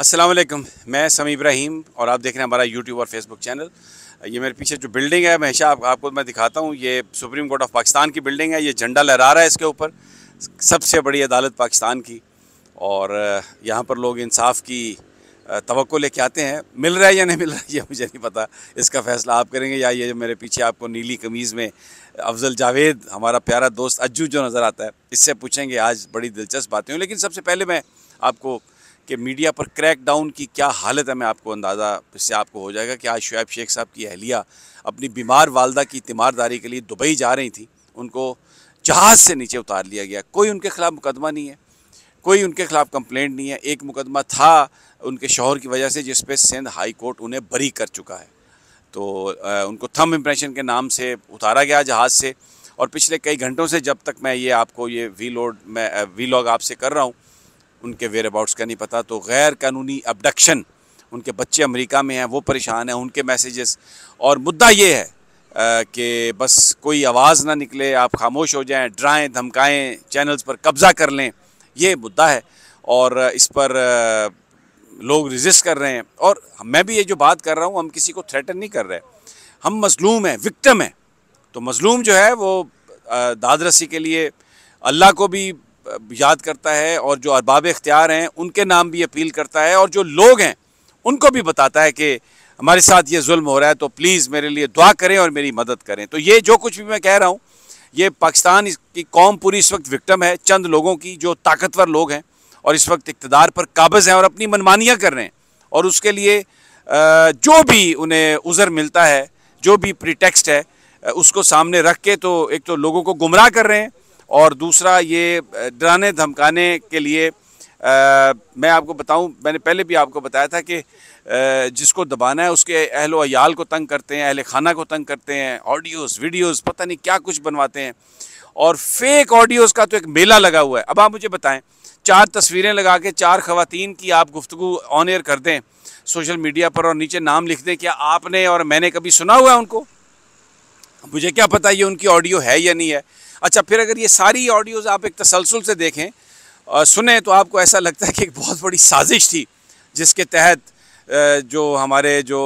असलम मैं समी इब्राहिम और आप देख रहे हैं हमारा यूट्यूब और फेसबुक चैनल ये मेरे पीछे जो बिल्डिंग है हमेशा आप, आपको मैं दिखाता हूँ ये सुप्रीम कोर्ट ऑफ पाकिस्तान की बिल्डिंग है ये झंडा लहरा रहा है इसके ऊपर सबसे बड़ी अदालत पाकिस्तान की और यहाँ पर लोग इंसाफ की तो लेके आते हैं मिल रहा है या नहीं मिल रहा है ये मुझे नहीं पता इसका फ़ैसला आप करेंगे या ये जो मेरे पीछे आपको नीली कमीज़ में अफजल जावेद हमारा प्यारा दोस्त अज्जू जो नज़र आता है इससे पूछेंगे आज बड़ी दिलचस्प बातें हूँ लेकिन सबसे पहले मैं आपको कि मीडिया पर क्रैक डाउन की क्या हालत है मैं आपको अंदाज़ा इससे आपको हो जाएगा कि आज शुएब शेख साहब की अहलिया अपनी बीमार वालदा की तीमारदारी के लिए दुबई जा रही थी उनको जहाज़ से नीचे उतार लिया गया कोई उनके ख़िलाफ़ मुकदमा नहीं है कोई उनके ख़िलाफ़ कंप्लेंट नहीं है एक मुकदमा था उनके शोहर की वजह से जिस पे सिंध हाई कोर्ट उन्हें बरी कर चुका है तो उनको थम इम्प्रेशन के नाम से उतारा गया जहाज़ से और पिछले कई घंटों से जब तक मैं ये आपको ये वी लोड मैं वी लॉग आपसे कर रहा हूँ उनके वेयर अबाउट्स का नहीं पता तो गैर कानूनी अबडक्शन उनके बच्चे अमेरिका में हैं वो परेशान हैं उनके मैसेजेस और मुद्दा ये है कि बस कोई आवाज़ ना निकले आप खामोश हो जाएं डराएं धमकाएं चैनल्स पर कब्ज़ा कर लें ये मुद्दा है और इस पर लोग रिजिस्ट कर रहे हैं और मैं भी ये जो बात कर रहा हूँ हम किसी को थ्रेटन नहीं कर रहे हम मजलूम हैं विक्टम हैं तो मजलूम जो है वो दादरसी के लिए अल्लाह को भी याद करता है और जो अरबाब इख्तियार हैं उनके नाम भी अपील करता है और जो लोग हैं उनको भी बताता है कि हमारे साथ ये जुल्म हो रहा है तो प्लीज़ मेरे लिए दुआ करें और मेरी मदद करें तो ये जो कुछ भी मैं कह रहा हूँ ये पाकिस्तान की कौम पूरी इस वक्त विक्टम है चंद लोगों की जो ताकतवर लोग हैं और इस वक्त इकतदार पर काबज़ हैं और अपनी मनमानियाँ कर रहे हैं और उसके लिए जो भी उन्हें उज़र मिलता है जो भी प्रिटेक्स्ट है उसको सामने रख के तो एक तो लोगों को गुमराह कर रहे हैं और दूसरा ये डराने धमकाने के लिए आ, मैं आपको बताऊं मैंने पहले भी आपको बताया था कि आ, जिसको दबाना है उसके अहल अयाल को तंग करते हैं अहल खाना को तंग करते हैं ऑडियोज़ वीडियोज़ पता नहीं क्या कुछ बनवाते हैं और फेक ऑडियोज़ का तो एक मेला लगा हुआ है अब आप मुझे बताएं चार तस्वीरें लगा के चार खातन की आप गुफ्तु ऑन एयर कर दें सोशल मीडिया पर और नीचे नाम लिख दें क्या आपने और मैंने कभी सुना हुआ है उनको मुझे क्या पता ये उनकी ऑडियो है या नहीं है अच्छा फिर अगर ये सारी ऑडियोज़ आप एक तसलसल से देखें और सुने तो आपको ऐसा लगता है कि एक बहुत बड़ी साजिश थी जिसके तहत जो हमारे जो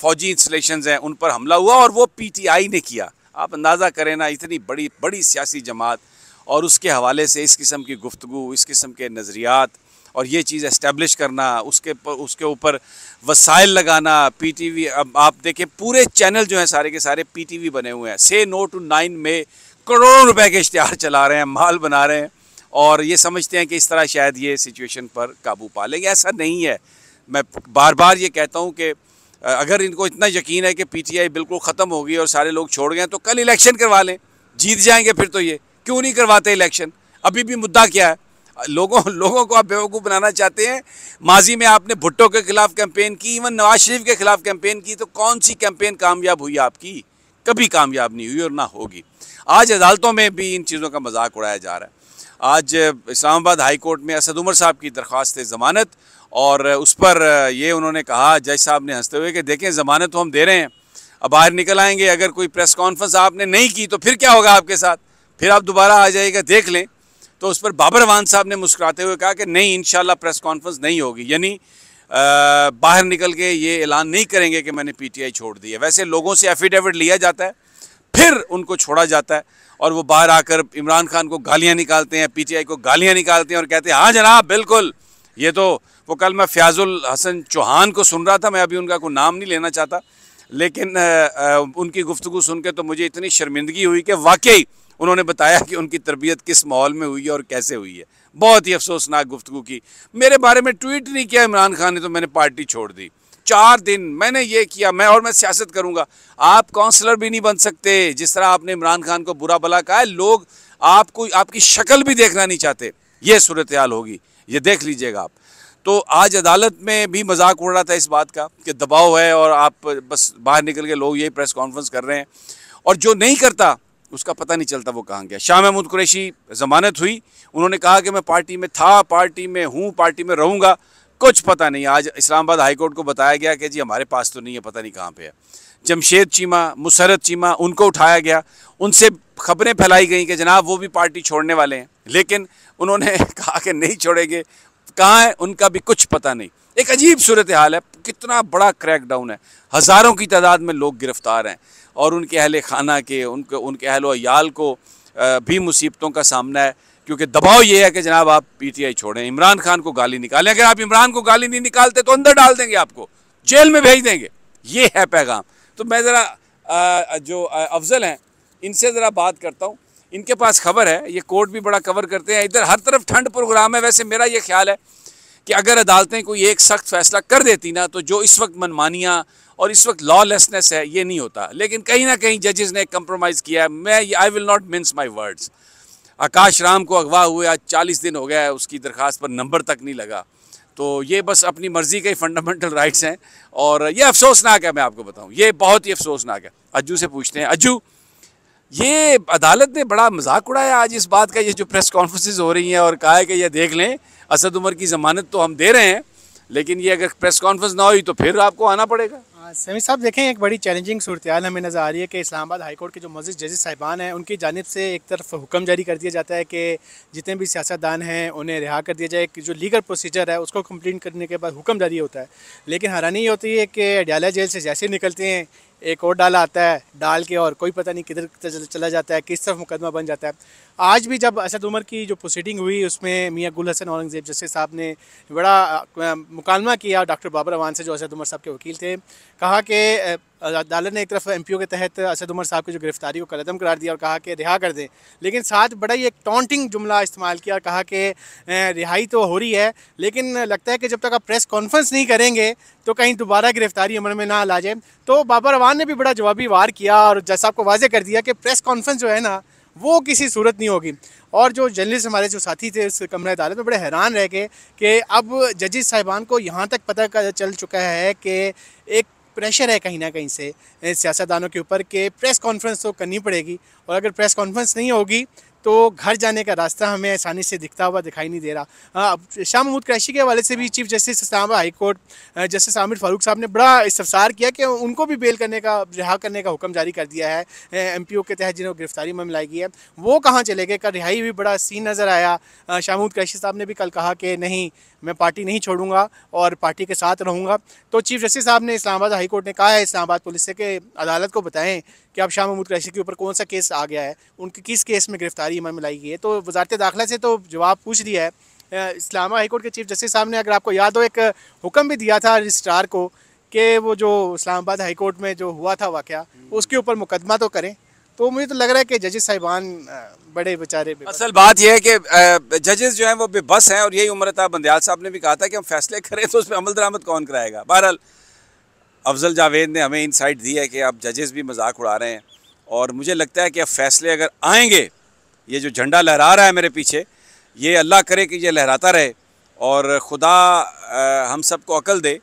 फ़ौजी इंस्टेशन हैं उन पर हमला हुआ और वो पीटीआई ने किया आप अंदाज़ा करें ना इतनी बड़ी बड़ी सियासी जमात और उसके हवाले से इस किस्म की गुफ्तु इस किस्म के नज़रियात और ये चीज़ इस्टेब्लिश करना उसके पर उसके ऊपर वसाइल लगाना पीटीवी अब आप देखें पूरे चैनल जो हैं सारे के सारे पीटीवी बने हुए हैं से नो टू नाइन में करोड़ों रुपए के इश्तहार चला रहे हैं माल बना रहे हैं और ये समझते हैं कि इस तरह शायद ये सिचुएशन पर काबू पा लेंगे ऐसा नहीं है मैं बार बार ये कहता हूँ कि अगर इनको इतना यकीन है कि पीटीआई बिल्कुल ख़त्म होगी और सारे लोग छोड़ गए तो कल इलेक्शन करवा लें जीत जाएंगे फिर तो ये क्यों नहीं करवाते इलेक्शन अभी भी मुद्दा क्या है लोगों लोगों को आप बेवकूफ़ बनाना चाहते हैं माजी में आपने भुट्टो के खिलाफ कैंपेन की इवन नवाज शरीफ के खिलाफ कैंपेन की तो कौन सी कैंपेन कामयाब हुई आपकी कभी कामयाब नहीं हुई और ना होगी आज अदालतों में भी इन चीज़ों का मजाक उड़ाया जा रहा है आज इस्लामाबाद हाई कोर्ट में असद उमर साहब की दरख्वास्त है ज़मानत और उस पर ये उन्होंने कहा जज साहब ने हंसते हुए कि देखें ज़मानत तो हम दे रहे हैं अब बाहर निकल आएंगे अगर कोई प्रेस कॉन्फ्रेंस आपने नहीं की तो फिर क्या होगा आपके साथ फिर आप दोबारा आ जाइएगा देख लें तो उस पर बाबर वान साहब ने मुस्कुराते हुए कहा कि नहीं इन प्रेस कॉन्फ्रेंस नहीं होगी यानी बाहर निकल के ये ऐलान नहीं करेंगे कि मैंने पीटीआई छोड़ दी है वैसे लोगों से एफिडेविट लिया जाता है फिर उनको छोड़ा जाता है और वो बाहर आकर इमरान खान को गालियाँ निकालते हैं आई को गालियाँ निकालते हैं और कहते हैं हाँ जनाब बिल्कुल ये तो वो कल मैं फ़ियाज़ुल हसन चौहान को सुन रहा था मैं अभी उनका कोई नाम नहीं लेना चाहता लेकिन आ, आ, उनकी गुफ्तु सुन के तो मुझे इतनी शर्मिंदगी हुई कि वाकई उन्होंने बताया कि उनकी तरबियत किस माहौल में हुई है और कैसे हुई है बहुत ही अफसोसनाक गुफ्तु की मेरे बारे में ट्वीट नहीं किया इमरान खान ने तो मैंने पार्टी छोड़ दी चार दिन मैंने ये किया मैं और मैं सियासत करूंगा आप काउंसलर भी नहीं बन सकते जिस तरह आपने इमरान खान को बुरा भला कहा है लोग आपको आपकी शक्ल भी देखना नहीं चाहते ये सूरत हाल होगी ये देख लीजिएगा आप तो आज अदालत में भी मजाक उड़ रहा था इस बात का कि दबाव है और आप बस बाहर निकल के लोग यही प्रेस कॉन्फ्रेंस कर रहे हैं और जो नहीं करता उसका पता नहीं चलता वो कहाँ गया शाह महमूद कुरैशी ज़मानत हुई उन्होंने कहा कि मैं पार्टी में था पार्टी में हूँ पार्टी में रहूँगा कुछ पता नहीं आज इस्लामाबाद हाईकोर्ट को बताया गया कि जी हमारे पास तो नहीं है पता नहीं कहाँ पे है जमशेद चीमा मुसरत चीमा उनको उठाया गया उनसे खबरें फैलाई गई कि जनाब वो भी पार्टी छोड़ने वाले हैं लेकिन उन्होंने कहा कि नहीं छोड़ेंगे कहाँ है उनका भी कुछ पता नहीं एक अजीब सूरत हाल है कितना बड़ा क्रैक डाउन है हज़ारों की तादाद में लोग गिरफ़्तार हैं और उनके अहल खाना के उनके उनके अहल वयाल को भी मुसीबतों का सामना है क्योंकि दबाव ये है कि जनाब आप पी टी आई छोड़ें इमरान खान को गाली निकालें अगर आप इमरान को गाली नहीं निकालते तो अंदर डाल देंगे आपको जेल में भेज देंगे ये है पैगाम तो मैं ज़रा जो अफजल हैं इनसे ज़रा बात करता हूँ इनके पास खबर है ये कोर्ट भी बड़ा कवर करते हैं इधर हर तरफ ठंड प्रोग्राम है वैसे मेरा ये ख्याल है कि अगर अदालतें कोई एक सख्त फैसला कर देती ना तो जो इस वक्त मनमानियाँ और इस वक्त लॉलेसनेस है ये नहीं होता लेकिन कहीं ना कहीं जजेस ने कम्प्रोमाइज़ किया है मैं I will not mince my words Akash Ram को अगवा हुए आज चालीस दिन हो गया है उसकी दरख्वास्त पर नंबर तक नहीं लगा तो ये बस अपनी मर्ज़ी के ही फंडामेंटल राइट्स हैं और ये अफसोसनाक है मैं आपको बताऊँ ये बहुत ही अफसोसनाक है अज्जू से पूछते हैं अज्जू ये अदालत ने बड़ा मजाक उड़ाया आज इस बात का ये जो प्रेस कॉन्फ्रेंसेज हो रही हैं और कहा है कि ये देख लें असद उमर की ज़मानत तो हम दे रहे हैं लेकिन ये अगर प्रेस कॉन्फ्रेंस ना हुई तो फिर आपको आना पड़ेगा समी साहब देखें एक बड़ी चैलेंजिंग सूरत हमें नज़र आ रही है कि इस्लामाबाद हाईकोर्ट के जो मजिद जजिस साहिबान हैं उनकी जानब से एक तरफ हुक्म जारी कर दिया जाता है कि जितने भी सियासतदान हैं उन्हें रिहा कर दिया जाए कि जो लीगल प्रोसीजर है उसको कम्प्लीट करने के बाद हुक्म जारी होता है लेकिन हैरानी ये होती है कि अडियाला जेल से जैसे निकलते हैं एक और डाल आता है डाल के और कोई पता नहीं किधर चला जाता है किस तरफ मुकदमा बन जाता है आज भी जब असद उमर की जो प्रोसीडिंग हुई उसमें मियाँ गुल हसन औरंगज़ेब जस्टिस साहब ने बड़ा मुकालमा किया डॉक्टर बाबर अवान से जो असद उमर साहब के वकील थे कहा कि अदालत ने एक तरफ एम के तहत असद उमर साहब की जो गिरफ्तारी को कलदम करार दिया और कहा कि रिहा कर दें लेकिन साथ बड़ा ही एक टॉन्टिंग जुमला इस्तेमाल किया और कहा कि रिहाई तो हो रही है लेकिन लगता है कि जब तक आप प्रेस कॉन्फ्रेंस नहीं करेंगे तो कहीं दोबारा गिरफ्तारी अमर में ना ला जाए तो बाबर रवान ने भी बड़ा जवाबी वार किया और जज साहब को वाजह कर दिया कि प्रेस कॉन्फ्रेंस जो है ना वो किसी सूरत नहीं होगी और जो जर्नलिस्ट हमारे जो साथी थे उस कमरा अदालत में बड़े हैरान रह गए कि अब जजिस साहिबान को यहाँ तक पता चल चुका है कि एक प्रेशर है कहीं ना कहीं से सियासतदानों के ऊपर कि प्रेस कॉन्फ्रेंस तो करनी पड़ेगी और अगर प्रेस कॉन्फ्रेंस नहीं होगी तो घर जाने का रास्ता हमें आसानी से दिखता हुआ दिखाई नहीं दे रहा हाँ, अब शाह महमूद क्रैशी के हवाले से भी chief justice Islamabad high court justice Aamir Farooq साहब ने बड़ा इस्तार किया कि उनको भी बेल करने का रिहा करने का हुक्म जारी कर दिया है एम पी ओ के तहत जिन्होंने गिरफ्तारी में मिलाई गई है वो कहाँ चले गए का रिहाई भी बड़ा सीन नज़र आया शाह महमूद क्रैशी साहब ने भी कल कहा कि नहीं मैं पार्टी नहीं छोड़ूंगा और पार्टी के साथ रहूँगा तो चीफ जस्टिस साहब ने इस्लामाबाद हाईकोर्ट ने कहा है इस्लामाबाद पुलिस से कि अदालत को बताएं कि अब शाह महमूद क्रैशी के ऊपर कौन सा केस आ गया है उनके किस केस में गिरफ्तारी इमाम मिलाई गई है तो वजारत दाखिला से तो जवाब पूछ दिया है इस्लामा हाईकोर्ट के चीफ जस्टिस साहब ने अगर आपको याद हो एक हुक्म भी दिया था रजिस्ट्रार को कि वो जो इस्लामाबाद हाईकोर्ट में जो हुआ था वाक़ उसके ऊपर मुकदमा तो करें तो मुझे तो लग रहा है कि जजेस साहिबान बड़े बेचारे असल बात यह है कि जजेस जो हैं वो बेबस हैं और यही उम्र था बंदयाल साहब ने भी कहा था कि हम फैसले करें तो उस पर अमल दरामद कौन कराएगा बहरहाल अफजल जावेद ने हमें इनसाइट दी है कि अब जजेस भी मजाक उड़ा रहे हैं और मुझे लगता है कि अब फैसले अगर आएंगे ये जो झंडा लहरा रहा है मेरे पीछे ये अल्लाह करे कि ये लहराता रहे और खुदा आ, हम सबको अकल दे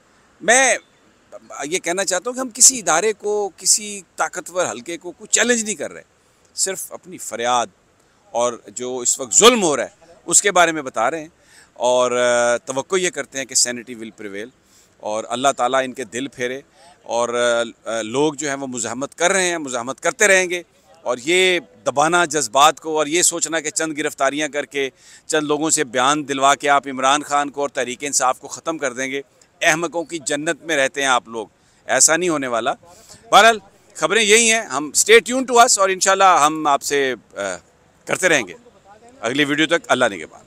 मैं ये कहना चाहता हूँ कि हम किसी इदारे को किसी ताकतवर हलके को कोई चैलेंज नहीं कर रहे सिर्फ अपनी फरियाद और जो इस वक्त जुल्म हो रहा है उसके बारे में बता रहे हैं और तो ये करते हैं कि सैनिटी विल प्रिवेल और अल्लाह ताला इनके दिल फेरे और लोग जो हैं वो मुजामत कर रहे हैं मुजामत करते रहेंगे और ये दबाना जज्बात को और ये सोचना कि चंद गिरफ़्तारियाँ करके चंद लोगों से बयान दिलवा के आप इमरान खान को और तहरीक इंसाफ को ख़त्म कर देंगे अहमकों की जन्नत में रहते हैं आप लोग ऐसा नहीं होने वाला बहरहाल खबरें यही हैं हम स्टे ट्यून टू अस और इन हम आपसे करते रहेंगे अगली वीडियो तक अल्लाह ने के बाद